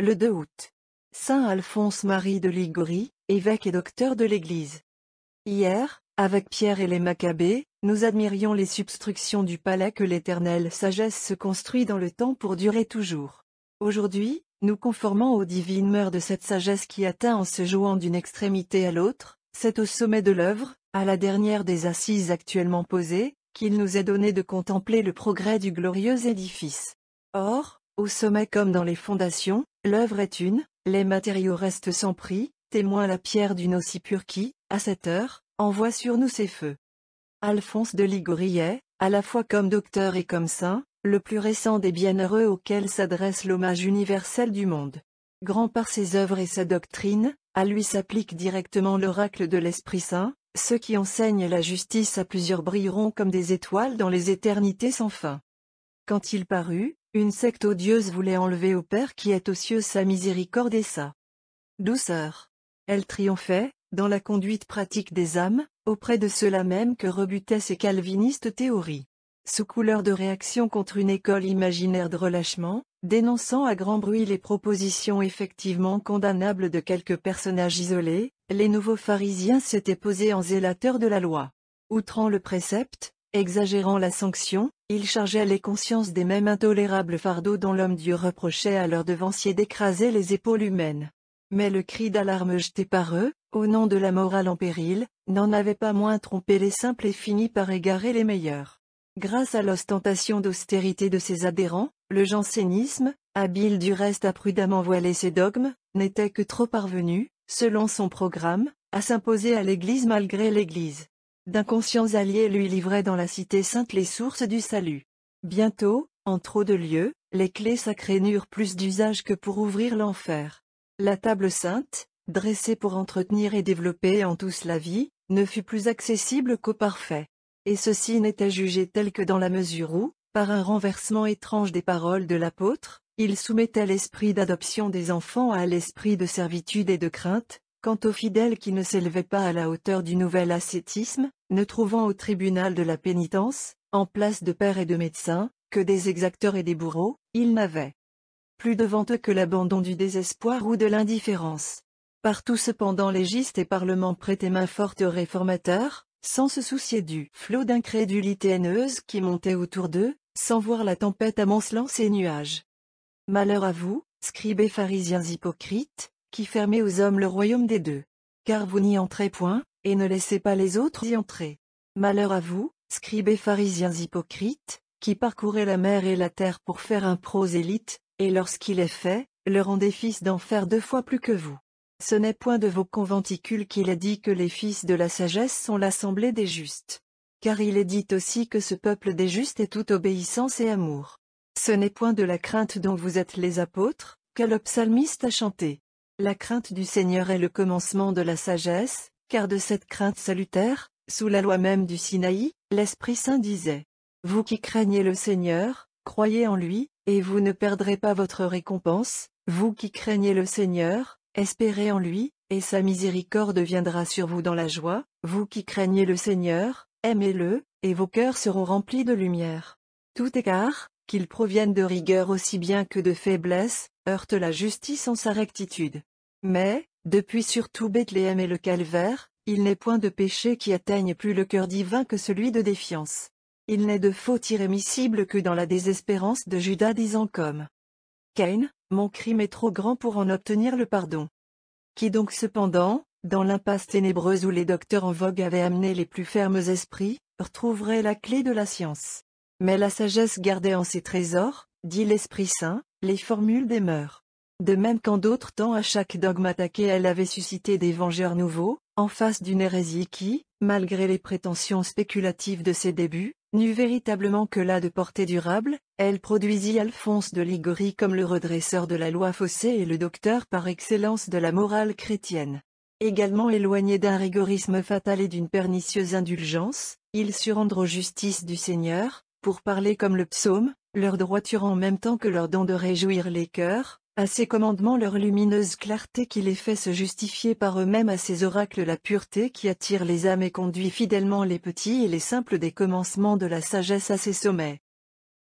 Le 2 août. Saint Alphonse-Marie de Ligorie, évêque et docteur de l'Église. Hier, avec Pierre et les Maccabées, nous admirions les substructions du palais que l'éternelle sagesse se construit dans le temps pour durer toujours. Aujourd'hui, nous conformons aux divines mœurs de cette sagesse qui atteint en se jouant d'une extrémité à l'autre, c'est au sommet de l'œuvre, à la dernière des assises actuellement posées, qu'il nous est donné de contempler le progrès du glorieux édifice. Or, au sommet comme dans les fondations, L'œuvre est une, les matériaux restent sans prix, témoin la pierre d'une aussi pure qui, à cette heure, envoie sur nous ses feux. Alphonse de Ligorie est, à la fois comme docteur et comme saint, le plus récent des bienheureux auxquels s'adresse l'hommage universel du monde. Grand par ses œuvres et sa doctrine, à lui s'applique directement l'oracle de l'Esprit Saint, ceux qui enseignent la justice à plusieurs brilleront comme des étoiles dans les éternités sans fin. Quand il parut, une secte odieuse voulait enlever au Père qui est aux cieux sa miséricorde et sa douceur. Elle triomphait, dans la conduite pratique des âmes, auprès de ceux-là même que rebutaient ces calvinistes théories. Sous couleur de réaction contre une école imaginaire de relâchement, dénonçant à grand bruit les propositions effectivement condamnables de quelques personnages isolés, les nouveaux pharisiens s'étaient posés en zélateurs de la loi. Outrant le précepte, Exagérant la sanction, il chargeait les consciences des mêmes intolérables fardeaux dont l'homme Dieu reprochait à leurs devanciers d'écraser les épaules humaines. Mais le cri d'alarme jeté par eux, au nom de la morale en péril, n'en avait pas moins trompé les simples et fini par égarer les meilleurs. Grâce à l'ostentation d'austérité de ses adhérents, le jansénisme, habile du reste à prudemment voiler ses dogmes, n'était que trop parvenu, selon son programme, à s'imposer à l'Église malgré l'Église d'inconscients alliés lui livraient dans la cité sainte les sources du salut. Bientôt, en trop de lieux, les clés sacrées n'eurent plus d'usage que pour ouvrir l'enfer. La table sainte, dressée pour entretenir et développer en tous la vie, ne fut plus accessible qu'au parfait. Et ceci n'était jugé tel que dans la mesure où, par un renversement étrange des paroles de l'apôtre, il soumettait l'esprit d'adoption des enfants à l'esprit de servitude et de crainte, Quant aux fidèles qui ne s'élevaient pas à la hauteur du nouvel ascétisme, ne trouvant au tribunal de la pénitence, en place de pères et de médecins, que des exacteurs et des bourreaux, ils n'avaient plus devant eux que l'abandon du désespoir ou de l'indifférence. Partout cependant légistes et parlements prêtaient main forte aux réformateurs, sans se soucier du flot d'incrédulité haineuse qui montait autour d'eux, sans voir la tempête amoncelant ses nuages. Malheur à vous, scribes et pharisiens hypocrites, qui fermait aux hommes le royaume des deux. Car vous n'y entrez point, et ne laissez pas les autres y entrer. Malheur à vous, scribes et pharisiens hypocrites, qui parcourez la mer et la terre pour faire un prosélyte, et lorsqu'il est fait, le rendez fils d'enfer deux fois plus que vous. Ce n'est point de vos conventicules qu'il est dit que les fils de la sagesse sont l'assemblée des justes. Car il est dit aussi que ce peuple des justes est toute obéissance et amour. Ce n'est point de la crainte dont vous êtes les apôtres, que le psalmiste a chanté. La crainte du Seigneur est le commencement de la sagesse, car de cette crainte salutaire, sous la loi même du Sinaï, l'Esprit Saint disait « Vous qui craignez le Seigneur, croyez en lui, et vous ne perdrez pas votre récompense, vous qui craignez le Seigneur, espérez en lui, et sa miséricorde viendra sur vous dans la joie, vous qui craignez le Seigneur, aimez-le, et vos cœurs seront remplis de lumière. Tout écart, qu'il provienne de rigueur aussi bien que de faiblesse, heurte la justice en sa rectitude. Mais, depuis surtout Bethléem et le calvaire, il n'est point de péché qui atteigne plus le cœur divin que celui de défiance. Il n'est de faute irrémissible que dans la désespérance de Judas disant comme Cain, mon crime est trop grand pour en obtenir le pardon. Qui donc cependant, dans l'impasse ténébreuse où les docteurs en vogue avaient amené les plus fermes esprits, retrouverait la clé de la science. Mais la sagesse gardait en ses trésors, dit l'Esprit Saint, les formules des mœurs. De même qu'en d'autres temps à chaque dogme attaqué elle avait suscité des vengeurs nouveaux, en face d'une hérésie qui, malgré les prétentions spéculatives de ses débuts, n'eût véritablement que là de portée durable, elle produisit Alphonse de Ligorie comme le redresseur de la loi faussée et le docteur par excellence de la morale chrétienne. Également éloigné d'un rigorisme fatal et d'une pernicieuse indulgence, il sut rendre aux justices du Seigneur, pour parler comme le psaume, leur droiture en même temps que leur don de réjouir les cœurs, à ses commandements leur lumineuse clarté qui les fait se justifier par eux-mêmes à ses oracles la pureté qui attire les âmes et conduit fidèlement les petits et les simples des commencements de la sagesse à ses sommets.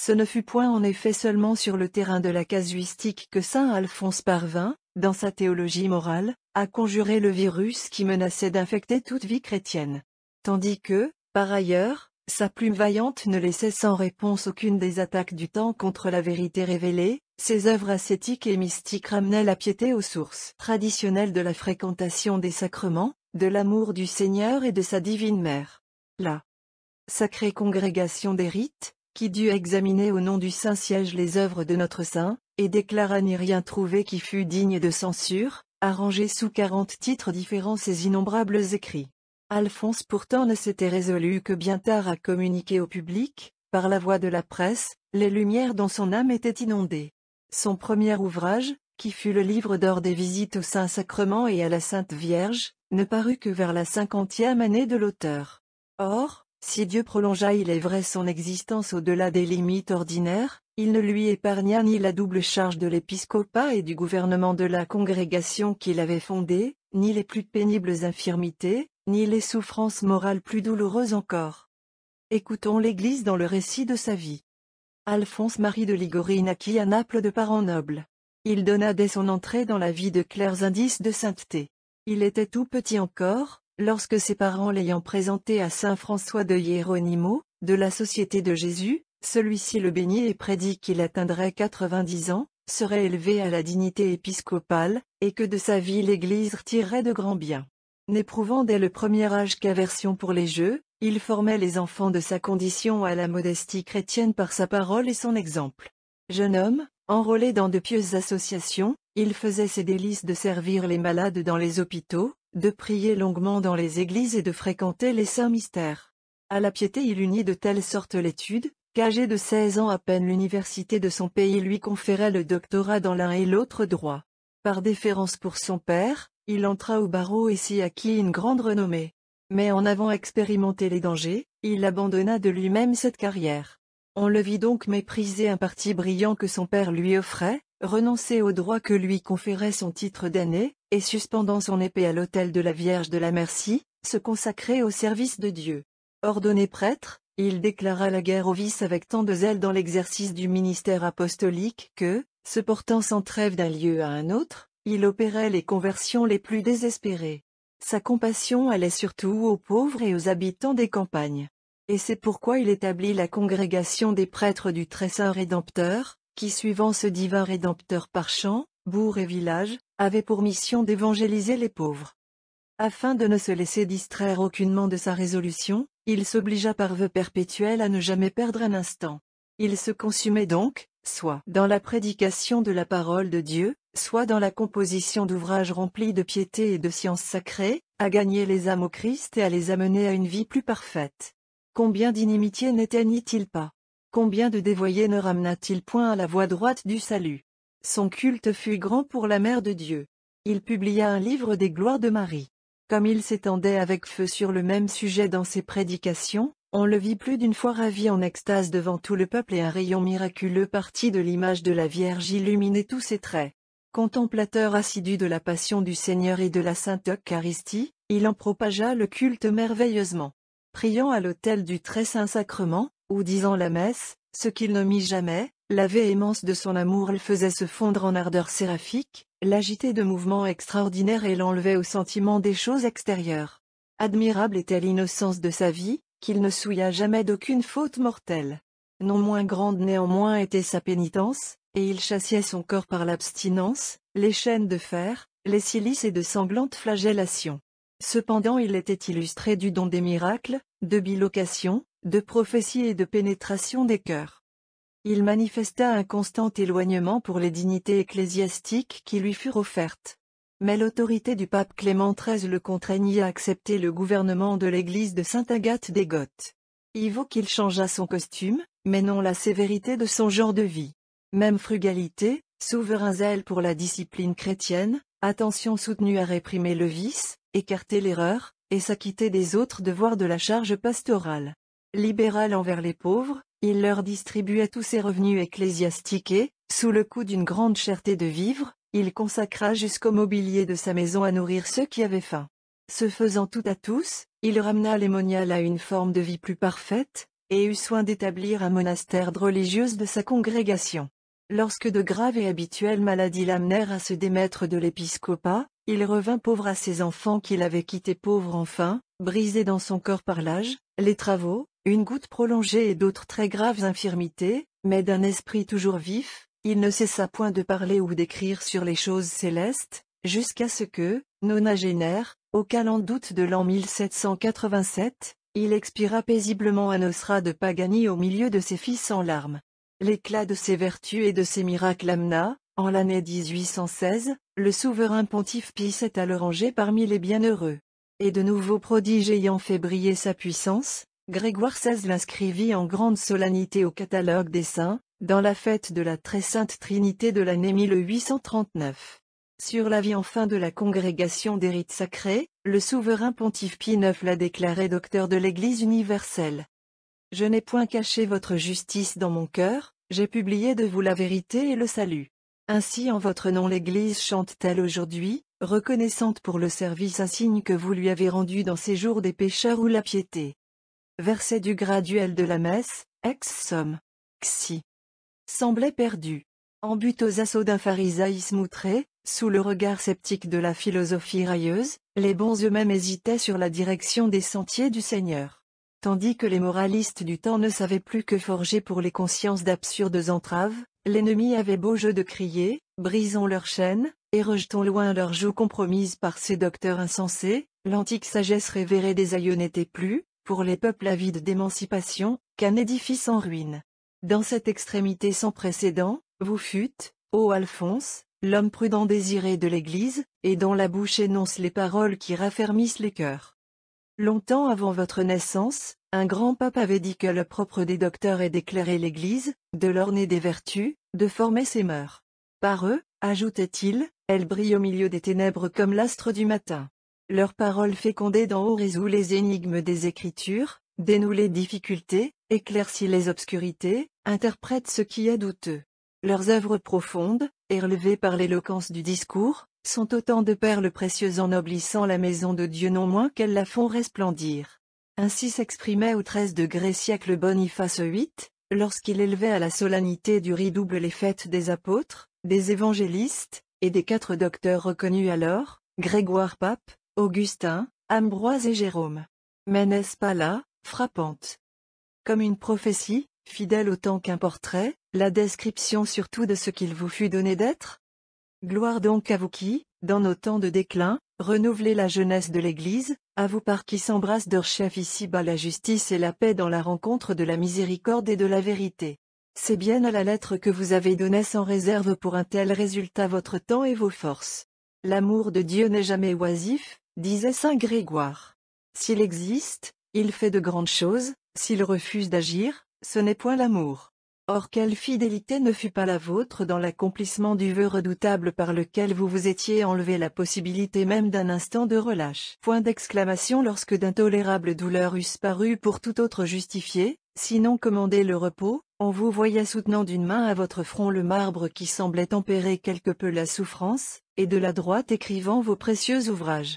Ce ne fut point en effet seulement sur le terrain de la casuistique que saint Alphonse parvint, dans sa théologie morale, à conjurer le virus qui menaçait d'infecter toute vie chrétienne. Tandis que, par ailleurs, sa plume vaillante ne laissait sans réponse aucune des attaques du temps contre la vérité révélée, ses œuvres ascétiques et mystiques ramenaient la piété aux sources traditionnelles de la fréquentation des sacrements, de l'amour du Seigneur et de sa divine mère. La sacrée congrégation des rites, qui dut examiner au nom du Saint-Siège les œuvres de notre Saint, et déclara n'y rien trouver qui fût digne de censure, arrangé sous quarante titres différents ses innombrables écrits. Alphonse pourtant ne s'était résolu que bien tard à communiquer au public, par la voie de la presse, les lumières dont son âme était inondée. Son premier ouvrage, qui fut le livre d'or des visites au Saint-Sacrement et à la Sainte Vierge, ne parut que vers la cinquantième année de l'auteur. Or, si Dieu prolongea il est vrai son existence au-delà des limites ordinaires, il ne lui épargna ni la double charge de l'épiscopat et du gouvernement de la congrégation qu'il avait fondée, ni les plus pénibles infirmités, ni les souffrances morales plus douloureuses encore. Écoutons l'Église dans le récit de sa vie. Alphonse-Marie de Ligorie naquit à Naples de parents nobles. Il donna dès son entrée dans la vie de clairs indices de sainteté. Il était tout petit encore, lorsque ses parents l'ayant présenté à saint François de Hieronimo, de la Société de Jésus, celui-ci le bénit et prédit qu'il atteindrait 90 ans, serait élevé à la dignité épiscopale, et que de sa vie l'Église tirerait de grands biens. N'éprouvant dès le premier âge qu'aversion pour les jeux, il formait les enfants de sa condition à la modestie chrétienne par sa parole et son exemple. Jeune homme, enrôlé dans de pieuses associations, il faisait ses délices de servir les malades dans les hôpitaux, de prier longuement dans les églises et de fréquenter les saints mystères. À la piété il unit de telle sorte l'étude, qu'âgé de 16 ans à peine l'université de son pays lui conférait le doctorat dans l'un et l'autre droit. Par déférence pour son père, il entra au barreau et s'y acquit une grande renommée. Mais en avant expérimenté les dangers, il abandonna de lui-même cette carrière. On le vit donc mépriser un parti brillant que son père lui offrait, renoncer au droit que lui conférait son titre d'année, et suspendant son épée à l'autel de la Vierge de la Merci, se consacrer au service de Dieu. Ordonné prêtre, il déclara la guerre au vice avec tant de zèle dans l'exercice du ministère apostolique que, se portant sans trêve d'un lieu à un autre, il opérait les conversions les plus désespérées. Sa compassion allait surtout aux pauvres et aux habitants des campagnes. Et c'est pourquoi il établit la congrégation des prêtres du très saint Rédempteur, qui suivant ce divin Rédempteur par champ, bourg et village, avait pour mission d'évangéliser les pauvres. Afin de ne se laisser distraire aucunement de sa résolution, il s'obligea par vœu perpétuel à ne jamais perdre un instant. Il se consumait donc, soit dans la prédication de la parole de Dieu, soit dans la composition d'ouvrages remplis de piété et de science sacrée, à gagner les âmes au Christ et à les amener à une vie plus parfaite. Combien d'inimitiés n'éteignit-il pas Combien de dévoyés ne ramena-t-il point à la voie droite du salut Son culte fut grand pour la Mère de Dieu. Il publia un livre des gloires de Marie. Comme il s'étendait avec feu sur le même sujet dans ses prédications, on le vit plus d'une fois ravi en extase devant tout le peuple et un rayon miraculeux parti de l'image de la Vierge illuminait tous ses traits. Contemplateur assidu de la passion du Seigneur et de la Sainte Eucharistie, il en propagea le culte merveilleusement. Priant à l'autel du Très Saint Sacrement, ou disant la messe, ce qu'il ne mit jamais, la véhémence de son amour le faisait se fondre en ardeur séraphique, l'agitait de mouvements extraordinaires et l'enlevait au sentiment des choses extérieures. Admirable était l'innocence de sa vie, qu'il ne souilla jamais d'aucune faute mortelle. Non moins grande néanmoins était sa pénitence, et il chassait son corps par l'abstinence, les chaînes de fer, les silices et de sanglantes flagellations. Cependant il était illustré du don des miracles, de bilocation, de prophéties et de pénétration des cœurs. Il manifesta un constant éloignement pour les dignités ecclésiastiques qui lui furent offertes mais l'autorité du pape Clément XIII le contraignit à accepter le gouvernement de l'église de Sainte-Agathe des Goths. Il vaut qu'il changeât son costume, mais non la sévérité de son genre de vie. Même frugalité, souverain zèle pour la discipline chrétienne, attention soutenue à réprimer le vice, écarter l'erreur, et s'acquitter des autres devoirs de la charge pastorale. Libéral envers les pauvres, il leur distribuait tous ses revenus ecclésiastiques et, sous le coup d'une grande cherté de vivre, il consacra jusqu'au mobilier de sa maison à nourrir ceux qui avaient faim. Se faisant tout à tous, il ramena l'émonial à une forme de vie plus parfaite, et eut soin d'établir un monastère de religieuse de sa congrégation. Lorsque de graves et habituelles maladies l'amenèrent à se démettre de l'épiscopat, il revint pauvre à ses enfants qu'il avait quittés pauvres enfin, brisés dans son corps par l'âge, les travaux, une goutte prolongée et d'autres très graves infirmités, mais d'un esprit toujours vif, il ne cessa point de parler ou d'écrire sur les choses célestes, jusqu'à ce que, nonagénaire, au calendrier d'août de l'an 1787, il expira paisiblement à Nosra de Pagani au milieu de ses fils en larmes. L'éclat de ses vertus et de ses miracles amena, en l'année 1816, le souverain pontife Pie est à le ranger parmi les bienheureux. Et de nouveaux prodiges ayant fait briller sa puissance, Grégoire XVI l'inscrivit en grande solennité au catalogue des saints, dans la fête de la Très Sainte Trinité de l'année 1839. Sur la vie enfin de la Congrégation des Rites Sacrés, le souverain pontife Pie IX l'a déclaré docteur de l'Église universelle. Je n'ai point caché votre justice dans mon cœur, j'ai publié de vous la vérité et le salut. Ainsi en votre nom l'Église chante-t-elle aujourd'hui, reconnaissante pour le service insigne que vous lui avez rendu dans ces jours des pécheurs ou la piété. Verset du graduel de la messe, ex-somme. Xi semblait perdu. En but aux assauts d'un pharisaïsme outré, sous le regard sceptique de la philosophie railleuse, les bons eux-mêmes hésitaient sur la direction des sentiers du Seigneur. Tandis que les moralistes du temps ne savaient plus que forger pour les consciences d'absurdes entraves, l'ennemi avait beau jeu de crier, brisons leurs chaînes, et rejetons loin leurs joues compromises par ces docteurs insensés, l'antique sagesse révérée des aïeux n'était plus, pour les peuples avides d'émancipation, qu'un édifice en ruine. Dans cette extrémité sans précédent, vous fûtes, ô Alphonse, l'homme prudent désiré de l'Église, et dont la bouche énonce les paroles qui raffermissent les cœurs. Longtemps avant votre naissance, un grand pape avait dit que le propre des docteurs est d'éclairer l'Église, de l'orner des vertus, de former ses mœurs. Par eux, ajoutait-il, elle brille au milieu des ténèbres comme l'astre du matin. Leurs paroles fécondées dans haut résout les énigmes des Écritures, Dénoue les difficultés, éclaircit les obscurités, interprète ce qui est douteux. Leurs œuvres profondes, élevées par l'éloquence du discours, sont autant de perles précieuses ennoblissant la maison de Dieu non moins qu'elles la font resplendir. Ainsi s'exprimait au XIII degré siècle Boniface VIII, lorsqu'il élevait à la solennité du ridouble les fêtes des apôtres, des évangélistes, et des quatre docteurs reconnus alors, Grégoire Pape, Augustin, Ambroise et Jérôme. Mais n'est-ce pas là, Frappante. Comme une prophétie, fidèle autant qu'un portrait, la description surtout de ce qu'il vous fut donné d'être Gloire donc à vous qui, dans nos temps de déclin, renouvelez la jeunesse de l'Église, à vous par qui s'embrasse de chef ici-bas la justice et la paix dans la rencontre de la miséricorde et de la vérité. C'est bien à la lettre que vous avez donnée sans réserve pour un tel résultat votre temps et vos forces. L'amour de Dieu n'est jamais oisif, disait saint Grégoire. S'il existe, il fait de grandes choses, s'il refuse d'agir, ce n'est point l'amour. Or quelle fidélité ne fut pas la vôtre dans l'accomplissement du vœu redoutable par lequel vous vous étiez enlevé la possibilité même d'un instant de relâche. Point d'exclamation lorsque d'intolérables douleurs eussent paru pour tout autre justifié, sinon commander le repos, on vous voyait soutenant d'une main à votre front le marbre qui semblait tempérer quelque peu la souffrance, et de la droite écrivant vos précieux ouvrages.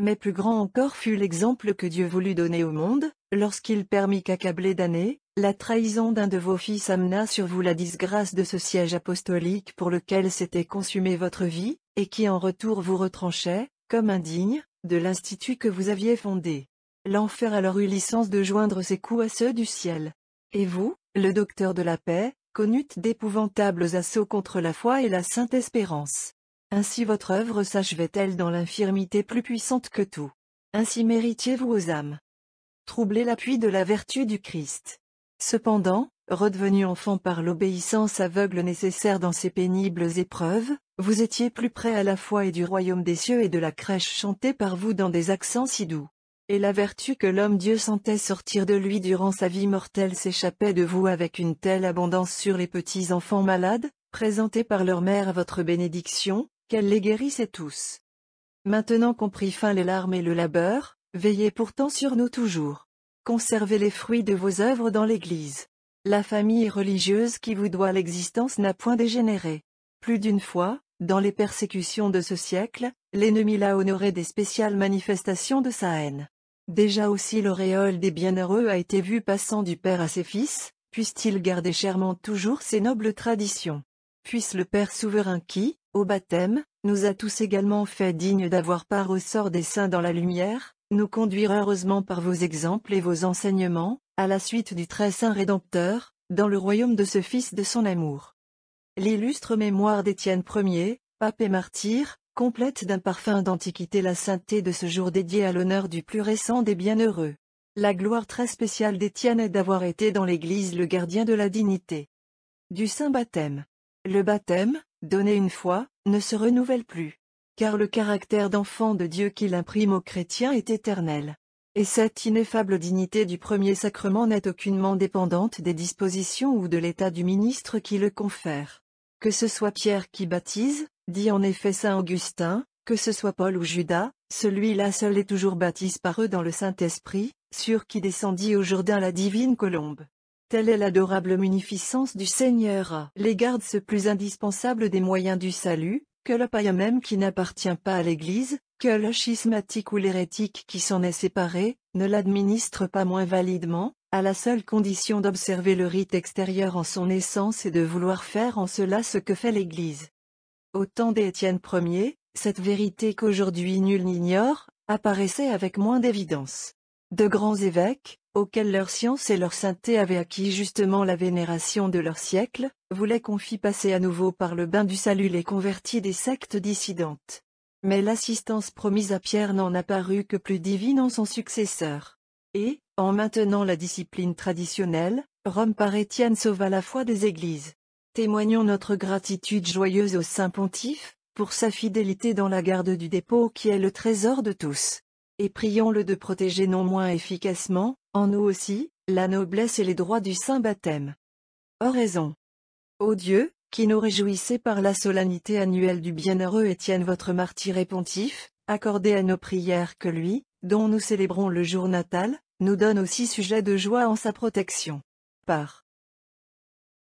Mais plus grand encore fut l'exemple que Dieu voulut donner au monde, lorsqu'il permit qu'accablé d'années, la trahison d'un de vos fils amena sur vous la disgrâce de ce siège apostolique pour lequel s'était consumée votre vie, et qui en retour vous retranchait, comme indigne, de l'institut que vous aviez fondé. L'enfer alors eut licence de joindre ses coups à ceux du ciel. Et vous, le docteur de la paix, connûtes d'épouvantables assauts contre la foi et la sainte espérance. Ainsi votre œuvre s'achevait-elle dans l'infirmité plus puissante que tout. Ainsi méritiez-vous aux âmes. Troublez l'appui de la vertu du Christ. Cependant, redevenu enfant par l'obéissance aveugle nécessaire dans ces pénibles épreuves, vous étiez plus près à la foi et du royaume des cieux et de la crèche chantée par vous dans des accents si doux. Et la vertu que l'homme-dieu sentait sortir de lui durant sa vie mortelle s'échappait de vous avec une telle abondance sur les petits enfants malades, présentés par leur mère à votre bénédiction, qu'elle les guérissait tous. Maintenant qu'on prit fin les larmes et le labeur, veillez pourtant sur nous toujours. Conservez les fruits de vos œuvres dans l'Église. La famille religieuse qui vous doit l'existence n'a point dégénéré. Plus d'une fois, dans les persécutions de ce siècle, l'ennemi l'a honoré des spéciales manifestations de sa haine. Déjà aussi l'auréole des bienheureux a été vue passant du père à ses fils, puisse-t-il garder chèrement toujours ses nobles traditions. Puisse le Père souverain qui, au baptême, nous a tous également fait dignes d'avoir part au sort des saints dans la lumière, nous conduire heureusement par vos exemples et vos enseignements, à la suite du très saint Rédempteur, dans le royaume de ce Fils de son amour. L'illustre mémoire d'Étienne Ier, pape et martyr, complète d'un parfum d'antiquité la sainteté de ce jour dédié à l'honneur du plus récent des bienheureux. La gloire très spéciale d'Étienne est d'avoir été dans l'Église le gardien de la dignité. Du Saint Baptême. Le baptême, donné une fois, ne se renouvelle plus. Car le caractère d'enfant de Dieu qu'il imprime aux chrétiens est éternel. Et cette ineffable dignité du premier sacrement n'est aucunement dépendante des dispositions ou de l'état du ministre qui le confère. Que ce soit Pierre qui baptise, dit en effet saint Augustin, que ce soit Paul ou Judas, celui-là seul est toujours baptisé par eux dans le Saint-Esprit, sur qui descendit au Jourdain la divine colombe. Telle est l'adorable munificence du Seigneur. Les gardes ce plus indispensable des moyens du salut, que le païen même qui n'appartient pas à l'Église, que le schismatique ou l'hérétique qui s'en est séparé, ne l'administre pas moins validement, à la seule condition d'observer le rite extérieur en son essence et de vouloir faire en cela ce que fait l'Église. Au temps d'Étienne Ier, cette vérité qu'aujourd'hui nul n'ignore, apparaissait avec moins d'évidence. De grands évêques, auxquels leur science et leur sainteté avaient acquis justement la vénération de leur siècle, voulaient qu'on fît passer à nouveau par le bain du salut les convertis des sectes dissidentes. Mais l'assistance promise à Pierre n'en apparut que plus divine en son successeur. Et, en maintenant la discipline traditionnelle, Rome par Étienne sauva la foi des églises. Témoignons notre gratitude joyeuse au Saint Pontife, pour sa fidélité dans la garde du dépôt qui est le trésor de tous. Et prions-le de protéger non moins efficacement, en nous aussi, la noblesse et les droits du saint baptême. Oraison. Ô Dieu, qui nous réjouissez par la solennité annuelle du bienheureux Étienne votre martyr et pontife, accordez à nos prières que lui, dont nous célébrons le jour natal, nous donne aussi sujet de joie en sa protection. Par